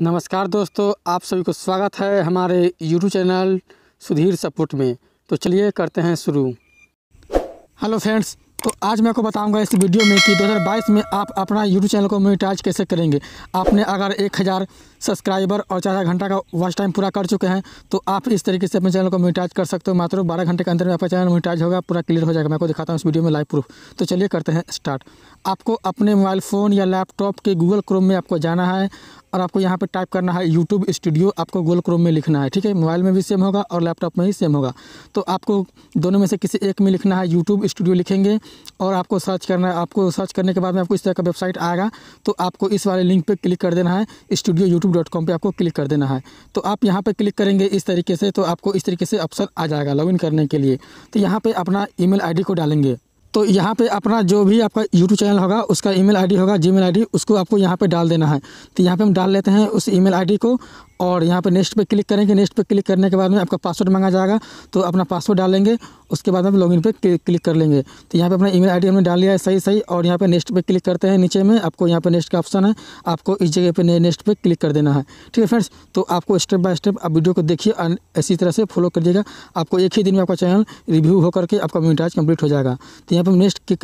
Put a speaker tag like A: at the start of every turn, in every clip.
A: नमस्कार दोस्तों आप सभी को स्वागत है हमारे YouTube चैनल सुधीर सपोर्ट में तो चलिए करते हैं शुरू हेलो फ्रेंड्स तो आज मैं आपको बताऊंगा इस वीडियो में कि 2022 में आप अपना यूट्यूब चैनल को मोनिटाइज कैसे करेंगे आपने अगर 1000 सब्सक्राइबर और चार घंटा का वॉच टाइम पूरा कर चुके हैं तो आप इस तरीके से अपने चैनल को मोनिटाइज कर सकते हो मात्र 12 घंटे के अंदर में आपका चैनल मोनिटाइज होगा पूरा क्लियर हो जाएगा मैं आपको दिखाता हूँ इस वीडियो में लाइव प्रूफ तो चलिए करते हैं स्टार्ट आपको अपने मोबाइल फ़ोन या लैपटॉप के गूगल क्रोम में आपको जाना है और आपको यहाँ पे टाइप करना है यूट्यूब स्टूडियो आपको गोल क्रोम में लिखना है ठीक है मोबाइल में भी सेम होगा और लैपटॉप में ही सेम होगा तो आपको दोनों में से किसी एक में लिखना है यूट्यूब स्टूडियो लिखेंगे और आपको सर्च करना है आपको सर्च करने के बाद में आपको इस तरह का वेबसाइट आएगा तो आपको इस वाले लिंक पर क्लिक कर देना है स्टूडियो यूट्यूब डॉट कॉम पर आपको क्लिक कर देना है तो आप यहाँ पर क्लिक करेंगे इस तरीके से तो आपको इस तरीके से ऑप्शन आ जाएगा लॉग करने के लिए तो यहाँ पर अपना ई मेल को डालेंगे तो यहाँ पे अपना जो भी आपका यूट्यूब चैनल होगा उसका ईमेल आईडी होगा जीमेल आईडी उसको आपको यहाँ पे डाल देना है तो यहाँ पे हम डाल लेते हैं उस ईमेल आईडी को और यहाँ पे नेक्स्ट पे क्लिक करेंगे नेक्स्ट पे क्लिक करने के बाद में आपका पासवर्ड मांगा जाएगा तो अपना पासवर्ड डालेंगे उसके बाद हम लॉगिन पे क्लिक कर लेंगे तो यहाँ पे अपना ईमेल आईडी हमने डाल लिया है सही सही और यहाँ पे नेक्स्ट पे क्लिक करते हैं नीचे में आपको यहाँ पे नेक्स्ट का ऑप्शन है आपको इस जगह पे नेक्स्ट पे क्लिक कर देना है ठीक है फ्रेंड्स तो आपको स्टेप बाय स्टेप आप वीडियो को देखिए और इसी तरह से फॉलो करिएगा आपको एक ही दिन में आपका चैनल रिव्यू होकर के आपका मिनटाज कम्प्लीट हो जाएगा तो यहाँ पर नेक्स्ट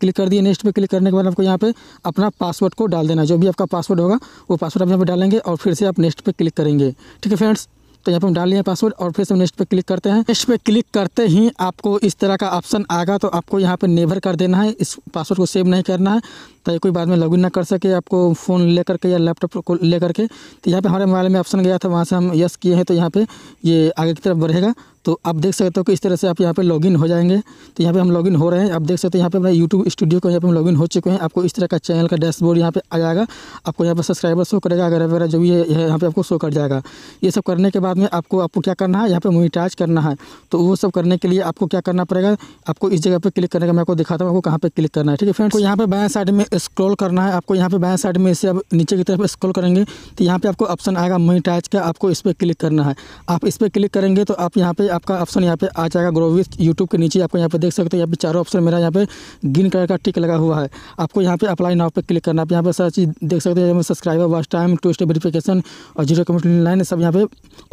A: क्लिक कर दिए नेक्स्ट पे क्लिक करने के बाद आपको यहाँ पे अपना पासवर्ड को डाल देना जो भी आपका पासवर्ड होगा वो पासवर्ड आप यहाँ पे डालेंगे और फिर से आप नेक्स्ट पे क्लिक करेंगे ठीक है फ्रेंड्स तो यहाँ पर हम डाल लिए पासवर्ड और फिर से नेक्स्ट पे क्लिक करते हैं नेक्स्ट पे क्लिक करते ही आपको इस तरह का ऑप्शन आएगा तो आपको यहाँ पर नेवर कर देना है इस पासवर्ड को सेव नहीं करना है ताकि कोई बाद में लॉगिन ना कर सके आपको फ़ोन ले करके या लैपटॉप को ले करके तो यहाँ पे हमारे मोबाइल में ऑप्शन गया था वहाँ से हम यस किए हैं तो यहाँ पे ये आगे की तरफ बढ़ेगा तो आप देख सकते हो कि इस तरह से आप यहाँ पे लॉगिन हो जाएंगे तो यहाँ पे हम लॉगिन हो रहे हैं आप देख सकते हो यहाँ पे अपना यूट्यूब स्टूडियो को यहाँ पे हम लॉगिन हो चुके हैं आपको इस तरह का चैनल का डैशबोर्ड यहाँ पे आ जाएगा आपको यहाँ पे सब्सक्राइबर शो करेगा अगर वगैरह जो भी है यहाँ पे आपको शो कर जाएगा ये सब करने के बाद में आपको आपको क्या करना है यहाँ पर मोनिटाइज करना है तो वो सब करने के लिए आपको क्या करना पड़ेगा आपको इस जगह पर क्लिक करने का मैं आपको दिखाता हूँ आपको कहाँ पर क्लिक करना है ठीक है फ्रेंड्स यहाँ पर बाएँ साइड में स्क्रॉल करना है आपको यहाँ पे बाएं साइड में इसे अब नीचे की तरफ स्क्रॉल करेंगे तो यहाँ पे आपको ऑप्शन आएगा मई टैच का आपको इस पर क्लिक करना है आप इस पर क्लिक करेंगे तो आप यहाँ पे आपका ऑप्शन यहाँ पे आ जाएगा ग्रोविथ यूट्यूब के नीचे आपको यहाँ पे देख सकते हो यहाँ पे चारों ऑप्शन मेरा यहाँ पे ग्रीन कलर का टिक लगा हुआ है आपको यहाँ पे अप्लाई नाव पर क्लिक करना आप यहाँ पर सारा चीज़ देख सकते हो subscriber watch time two step verification और जीरो कमेंट लाइन सब यहाँ पे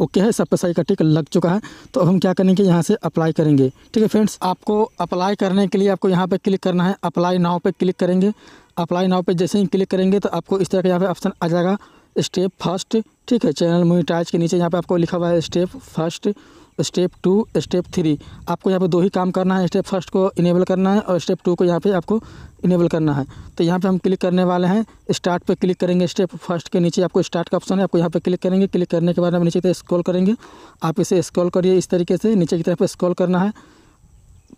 A: ओके है सब पे सही का टिक लग चुका है तो अब हम क्या करेंगे यहाँ से अप्लाई करेंगे ठीक है फ्रेंड्स आपको अप्लाई करने के लिए आपको यहाँ पर क्लिक करना है अप्लाई नाव पर क्लिक करेंगे अप्लाई नाव पे जैसे ही क्लिक करेंगे तो आपको इस तरह का यहाँ पे ऑप्शन आ जाएगा स्टेप फर्स्ट ठीक है चैनल मोनिटाइज के नीचे यहाँ पे आपको लिखा हुआ है step first step two step three आपको यहाँ पे दो ही काम करना है स्टेप फर्स्ट को इनेबल करना है और स्टेप टू को यहाँ पे आपको इनेबल करना है तो यहाँ पे हम क्लिक करने वाले हैं स्टार्ट पे क्लिक करेंगे स्टेप फर्स्ट के नीचे आपको स्टार्ट का ऑप्शन है आपको यहाँ पे क्लिक करेंगे क्लिक करने के बाद हम नीचे तरफ स्क्रॉल करेंगे आप इसे स्क्रॉल करिए इस तरीके से नीचे की तरफ स्क्रॉल करना है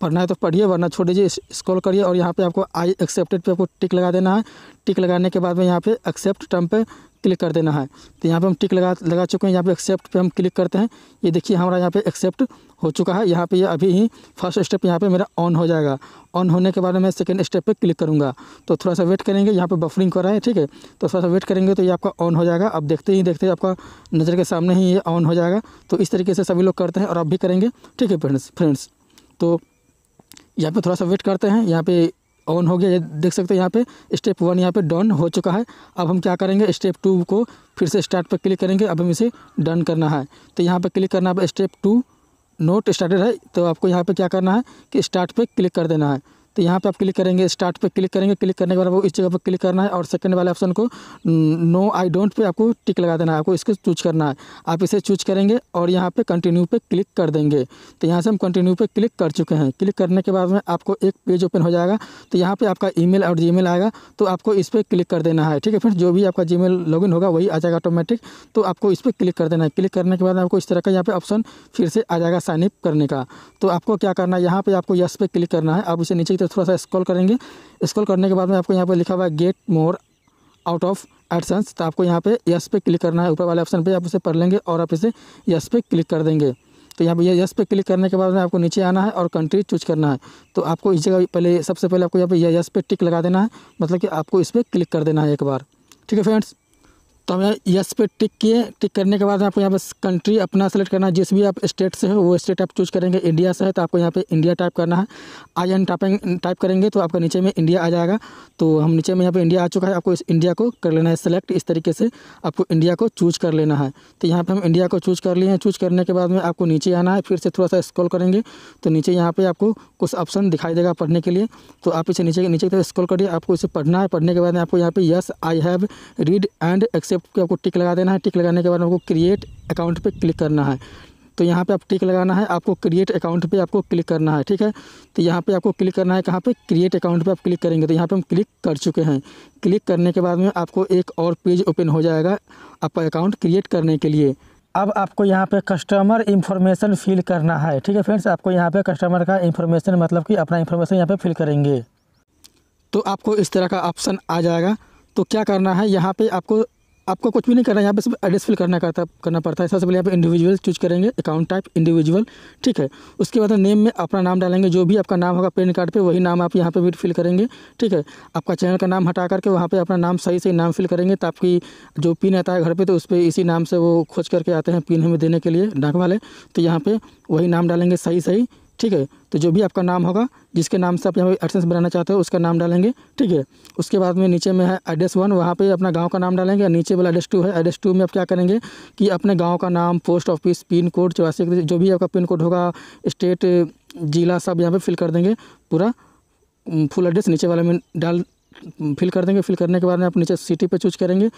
A: पढ़ना है तो पढ़िए वरना छोड़ दीजिए स्क्रॉल करिए और यहाँ पे आपको आई एक्सेप्टेड पे आपको टिक लगा देना है टिक लगाने के बाद में यहाँ पे एक्सेप्ट टर्म पे क्लिक कर देना है तो यहाँ पे हम टिक लगा लगा चुके हैं यहाँ पे एक्सेप्ट पे हम क्लिक करते हैं ये देखिए हमारा यहाँ पे एक्सेप्ट हो चुका है यहाँ पे ये यह अभी ही फर्स्ट स्टेप यहाँ पे मेरा ऑन हो जाएगा ऑन होने के बाद मैं सेकेंड स्टेप पे क्लिक करूँगा तो थोड़ा सा वेट करेंगे यहाँ पे बफरिंग कर रहा है ठीक है तो थोड़ा सा वेट करेंगे तो ये आपका ऑन हो जाएगा अब देखते ही देखते ही आपका नज़र के सामने ही ये ऑन हो जाएगा तो इस तरीके से सभी लोग करते हैं और आप भी करेंगे ठीक है फ्रेंड्स फ्रेंड्स तो यहाँ पे थोड़ा सा वेट करते हैं यहाँ पे ऑन हो गया ये देख सकते हैं यहाँ पे स्टेप वन यहाँ पे डन हो चुका है अब हम क्या करेंगे स्टेप टू को फिर से स्टार्ट पर क्लिक करेंगे अब हम इसे डन करना है तो यहाँ पर क्लिक करना है स्टेप टू नोट स्टार्टेड है तो आपको यहाँ पर क्या करना है कि स्टार्ट पर क्लिक कर देना है तो यहाँ पे आप क्लिक करेंगे स्टार्ट पे क्लिक करेंगे क्लिक करने के बाद वो इस जगह पर क्लिक करना है और सेकंड वाले ऑप्शन को नो आई डोंट पे आपको टिक लगा देना है आपको इसको चूज करना है आप इसे चूज करेंगे और यहाँ पर कंटिन्यू पर क्लिक कर देंगे तो यहाँ से हम कंटिन्यू पर क्लिक कर चुके हैं क्लिक करने के बाद में आपको एक पेज ओपन हो जाएगा तो यहाँ पर आपका ई और जी आएगा तो आपको इस पर क्लिक कर देना है ठीक है फिर जो भी आपका जी मेल होगा वही आ जाएगा ऑटोमेटिक तो आपको इस पर क्लिक कर देना है क्लिक करने के बाद आपको इस तरह का यहाँ पर ऑप्शन फिर से आ जाएगा साइन करने का तो आपको क्या करना है यहाँ पर आपको यस पे क्लिक करना है आप इसे नीचे की से थोड़ा सा स्क्रॉल करेंगे स्क्रॉल करने के बाद में आपको यहाँ पर लिखा हुआ है get more out of AdSense तो आपको यहाँ पे यस पे क्लिक करना है ऊपर वाले ऑप्शन पे आप उसे पढ़ लेंगे और आप इसे यस पे क्लिक कर देंगे तो यहाँ पे ये यस पे क्लिक करने के बाद में आपको नीचे आना है और कंट्री चूज करना है तो आपको इस जगह पहले सबसे पहले आपको यहाँ पे यस पे टिक लगा देना है मतलब कि आपको इस पर क्लिक कर देना है एक बार ठीक है फ्रेंड्स तो हमें यस पे टिक किए टिक करने के बाद आपको यहाँ पे कंट्री अपना सेलेक्ट करना है जिस भी आप स्टेट से हो वो स्टेट आप चूज करेंगे इंडिया से है तो आपको यहाँ पे इंडिया टाइप करना है आई एन टाइपिंग टाइप करेंगे तो आपका नीचे में इंडिया आ जाएगा तो हम नीचे में यहाँ पे इंडिया आ चुका है आपको इस इंडिया को कर लेना है सेलेक्ट इस तरीके से आपको इंडिया को चूज कर लेना है तो यहाँ पर हम इंडिया को चूज कर लिए हैं चूज करने के बाद में आपको नीचे आना है फिर से थोड़ा सा स्क्रॉल करेंगे तो नीचे यहाँ पर आपको कुछ ऑप्शन दिखाई देगा पढ़ने के लिए तो आप इसे नीचे नीचे की तरफ स्क्रॉल करिए आपको इसे पढ़ना है पढ़ने के बाद में आपको यहाँ पर yes I have read and accept पे आपको टिक लगा देना है टिक लगाने के बाद आपको क्रिएट अकाउंट पे क्लिक करना है तो यहाँ पे आप टिक लगाना है आपको क्रिएट अकाउंट पे आपको क्लिक करना है ठीक है तो यहाँ पे आपको क्लिक करना है कहाँ पे क्रिएट अकाउंट पे आप क्लिक करेंगे तो यहाँ पे हम क्लिक कर चुके हैं क्लिक करने के बाद में आपको एक और पेज ओपन हो जाएगा आपका अकाउंट क्रिएट करने के लिए अब आपको यहाँ पे कस्टमर इन्फॉर्मेशन फिल करना है ठीक है फ्रेंड्स आपको यहाँ पे कस्टमर का इन्फॉर्मेशन मतलब कि अपना इन्फॉर्मेशन यहाँ पे फिल करेंगे तो आपको इस तरह का ऑप्शन आ जाएगा तो क्या करना है यहाँ पे आपको आपको कुछ भी नहीं करना है यहाँ पे सिर्फ एड्रेस फिल करना करता करना पड़ता है सबसे पहले यहाँ पे इंडिविजुअल चूज करेंगे अकाउंट टाइप इंडिविजुअल ठीक है उसके बाद नेम में अपना नाम डालेंगे जो भी आपका नाम होगा पेन कार्ड पे वही नाम आप यहाँ पे भी फिल करेंगे ठीक है आपका चैनल का नाम हटा करके वहाँ पर अपना नाम सही सही नाम फिल करेंगे तो आपकी जो पिन आता है घर पर तो उस पर इसी नाम से वो खोज करके आते हैं पिन हमें देने के लिए डाक वाले तो यहाँ पर वही नाम डालेंगे सही सही ठीक है तो जो भी आपका नाम होगा जिसके नाम से आप यहाँ पर एडसेंस बनाना चाहते हो उसका नाम डालेंगे ठीक है उसके बाद में नीचे में है एड्रेस वन वहाँ पे अपना गांव का नाम डालेंगे और नीचे वाला एड्रेस टू है एड्रेस टू में आप क्या करेंगे कि अपने गांव का नाम पोस्ट ऑफिस पिन कोड चौरासी जो भी आपका पिन कोड होगा स्टेट जिला सब यहाँ पर फिल कर देंगे पूरा फुल एड्रेस नीचे वाले में डाल फिल कर देंगे फिल करने के बाद में आप नीचे सिटी पर चूज करेंगे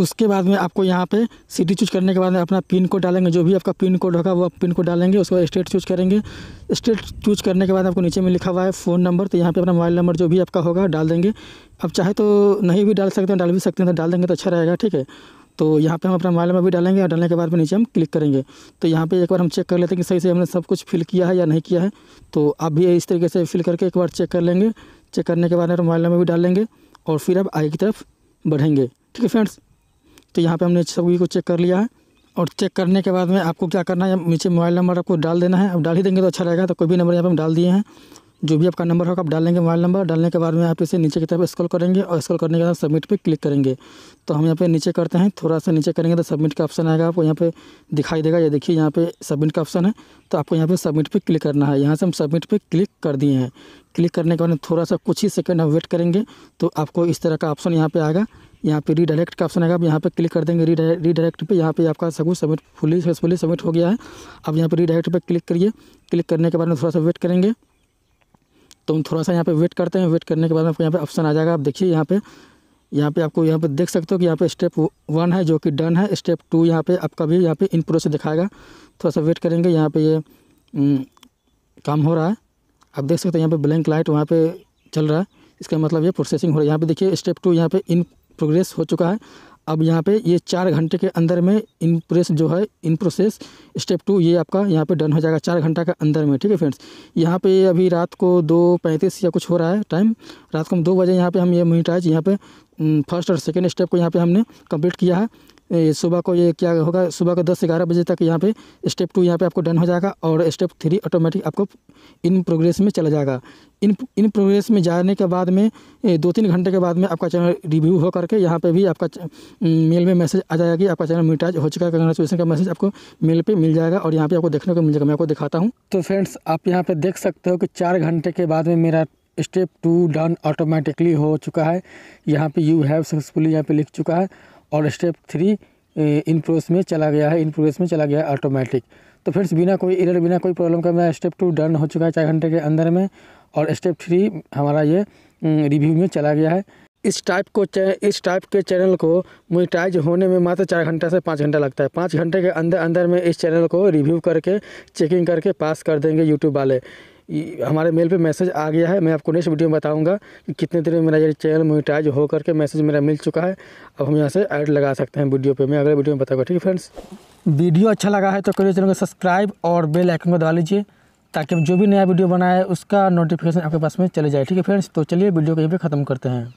A: उसके बाद में आपको यहाँ पे सिटी चूज करने के बाद में अपना पिन कोड डालेंगे जो भी आपका पिन कोड होगा वो आप पिन कोड डालेंगे उसके बाद स्टेट चूज करेंगे स्टेट चूज करने के बाद आपको नीचे में लिखा हुआ है फ़ोन नंबर तो यहाँ पे अपना मोबाइल नंबर जो भी आपका होगा डाल देंगे आप चाहे तो नहीं भी डाल सकते हैं डाल भी सकते हैं तो डाल देंगे तो अच्छा रहेगा ठीक है तो यहाँ पर हम अपना मोबाइल नंबर भी डालेंगे और डालने के बाद में नीचे हम क्लिक करेंगे तो यहाँ पर एक बार हम चेक कर लेते हैं कि सही से हमने सब कुछ फिल किया है या नहीं किया है तो आप भी इस तरीके से फिल करके एक बार चेक कर लेंगे चेक करने के बाद मोबाइल नंबर भी डालेंगे और फिर आप आगे की तरफ बढ़ेंगे ठीक है फ्रेंड्स तो यहाँ पे हमने सभी को चेक कर लिया है और चेक करने के बाद में आपको क्या करना है नीचे मोबाइल नंबर आपको डाल देना है अब डाल ही देंगे तो अच्छा रहेगा तो कोई भी नंबर यहाँ पर हम डाल दिए हैं जो भी आपका नंबर होगा आप डाल लेंगे मोबाइल नंबर डालने के बाद में आप इसे नीचे की तरफ स्क्रॉल करेंगे और स्क्रॉल करने के बाद सबमिट पे क्लिक करेंगे तो हम यहाँ पे नीचे करते हैं थोड़ा सा नीचे करेंगे तो सबमिट का ऑप्शन आएगा आपको यहाँ पे दिखाई देगा ये देखिए यहाँ पे सबमिट का ऑप्शन है तो आपको यहाँ पे सबमिट पे क्लिक करना है यहाँ से हम सबमिट पर क्लिक कर दिए हैं क्लिक करने के बाद थोड़ा सा कुछ ही सेकंड हम वेट करेंगे तो आपको इस तरह का ऑप्शन यहाँ पे आएगा यहाँ पे रीडायरेक्ट का ऑप्शन आएगा आप यहाँ पे क्लिक कर देंगे रीडायरेक्ट पे यहाँ पे आपका सब कुछ सबमिट फुली सक्सेसफुली सबमिट हो गया है अब यहाँ पे रीडायरेक्ट पे क्लिक करिए क्लिक करने के बाद में थोड़ा सा वेट करेंगे तो हम थोड़ा सा यहाँ पर वेट करते हैं वेट करने के बाद आपको यहाँ पर ऑप्शन आ जाएगा आप देखिए यहाँ पे यहाँ पे आपको यहाँ पे देख सकते हो कि यहाँ पे स्टेप वन है जो कि डन है स्टेप टू यहाँ पे आपका भी यहाँ पे इन प्रोसेस दिखाएगा थोड़ा सा वेट करेंगे यहाँ पे ये काम हो रहा है आप देख सकते हैं यहाँ पे ब्लैंक लाइट वहाँ पे चल रहा है इसका मतलब ये प्रोसेसिंग हो रहा है यहाँ पे देखिए स्टेप टू यहाँ पे इन प्रोग्रेस हो चुका है अब यहाँ पे ये चार घंटे के अंदर में इन प्रेस जो है इन प्रोसेस स्टेप टू ये आपका यहाँ पे डन हो जाएगा चार घंटा के अंदर में ठीक है फ्रेंड्स यहाँ पे अभी रात को दो पैंतीस या कुछ हो रहा है टाइम रात को हम दो बजे यहाँ पे हम ये मोनिटाइज यहाँ पे फर्स्ट हम्म, और सेकेंड स्टेप को यहाँ पे हमने कंप्लीट किया है सुबह को ये क्या होगा सुबह को दस ग्यारह बजे तक यहाँ पे स्टेप टू यहाँ पे आपको डन हो जाएगा और स्टेप थ्री ऑटोमेटिक आपको इन प्रोग्रेस में चला जाएगा इन इन प्रोग्रेस में जाने के बाद में दो तीन घंटे के बाद में आपका चैनल रिव्यू हो करके यहाँ पे भी आपका मेल में मैसेज आ कि आपका चैनल मिटाज हो चुका है कंग्रेचुलेसन का मैसेज आपको मेल पर मिल जाएगा और यहाँ पर आपको देखने को मिल जाएगा मैं आपको दिखाता हूँ तो फ्रेंड्स आप यहाँ पर देख सकते हो कि चार घंटे के बाद में मेरा स्टेप टू डन ऑटोमेटिकली हो चुका है यहाँ पर यू हैव सक्सेसफुली यहाँ पे लिख चुका है और स्टेप थ्री इन प्रोसेस में चला गया है इन प्रोसेस में चला गया है ऑटोमेटिक तो फ्रेंड्स बिना कोई एरर बिना कोई प्रॉब्लम का मेरा स्टेप टू डन हो चुका है चार घंटे के अंदर में और स्टेप थ्री हमारा ये रिव्यू mm, में चला गया है इस टाइप को इस टाइप के चैनल को मोनिटाइज होने में मात्र चार घंटा से पाँच घंटा लगता है पाँच घंटे के अंदर अंदर में इस चैनल को रिव्यू करके चेकिंग करके पास कर देंगे यूट्यूब वाले हमारे मेल पे मैसेज आ गया है मैं आपको नेक्स्ट वीडियो में बताऊंगा कि कितने देर में मेरा ये चैनल मोनिटाइज हो करके मैसेज मेरा मिल चुका है अब हम यहाँ से ऐड लगा सकते हैं वीडियो पे मैं अगले वीडियो में बताऊँगा ठीक है फ्रेंड्स वीडियो अच्छा लगा है तो करिए चैनल को सब्सक्राइब और बेल आइकन को दबा लीजिए ताकि हम जो भी नया वीडियो बनाए उसका नोटिफिकेशन आपके पास में चले जाए ठीक है फ्रेंड्स तो चलिए वीडियो को यहीं पर ख़त्म करते हैं